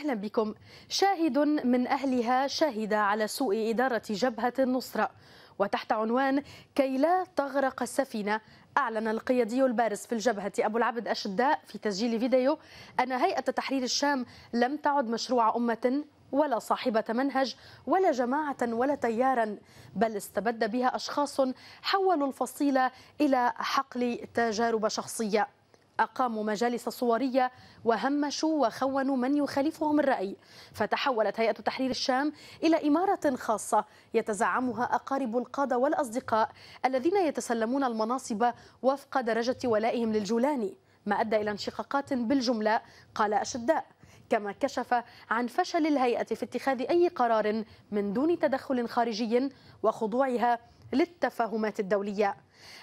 أهلا بكم شاهد من أهلها شهد على سوء إدارة جبهة النصرة وتحت عنوان كي لا تغرق السفينة أعلن القيادي البارز في الجبهة أبو العبد أشداء في تسجيل فيديو أن هيئة تحرير الشام لم تعد مشروع أمة ولا صاحبة منهج ولا جماعة ولا تيارا بل استبد بها أشخاص حولوا الفصيلة إلى حقل تجارب شخصية أقاموا مجالس صورية وهمشوا وخونوا من يخالفهم الرأي فتحولت هيئة تحرير الشام إلى إمارة خاصة يتزعمها أقارب القادة والأصدقاء الذين يتسلمون المناصب وفق درجة ولائهم للجولاني ما أدى إلى انشقاقات بالجملة قال أشداء كما كشف عن فشل الهيئة في اتخاذ أي قرار من دون تدخل خارجي وخضوعها للتفاهمات الدولية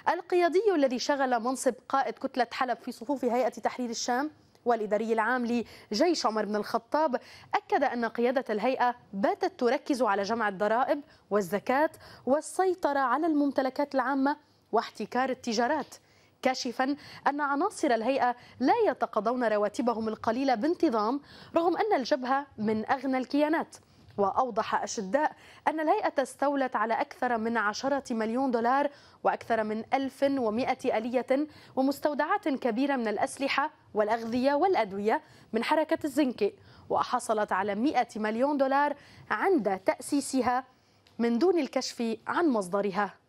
القيادي الذي شغل منصب قائد كتلة حلب في صفوف هيئة تحرير الشام والإداري العام لجيش عمر بن الخطاب أكد أن قيادة الهيئة باتت تركز على جمع الضرائب والزكاة والسيطرة على الممتلكات العامة واحتكار التجارات كاشفا أن عناصر الهيئة لا يتقاضون رواتبهم القليلة بانتظام رغم أن الجبهة من أغنى الكيانات وأوضح أشداء أن الهيئة استولت على أكثر من عشرة مليون دولار وأكثر من 1100 آلية ومستودعات كبيرة من الأسلحة والأغذية والأدوية من حركة الزنكي وحصلت على 100 مليون دولار عند تأسيسها من دون الكشف عن مصدرها